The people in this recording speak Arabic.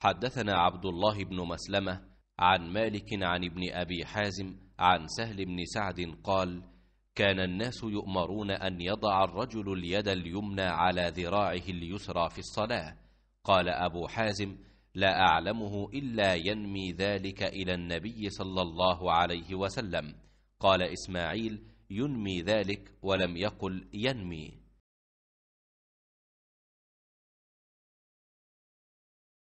حدثنا عبد الله بن مسلمة عن مالك عن ابن أبي حازم عن سهل بن سعد قال كان الناس يؤمرون أن يضع الرجل اليد اليمنى على ذراعه اليسرى في الصلاة قال أبو حازم لا أعلمه إلا ينمي ذلك إلى النبي صلى الله عليه وسلم قال إسماعيل ينمي ذلك ولم يقل ينمي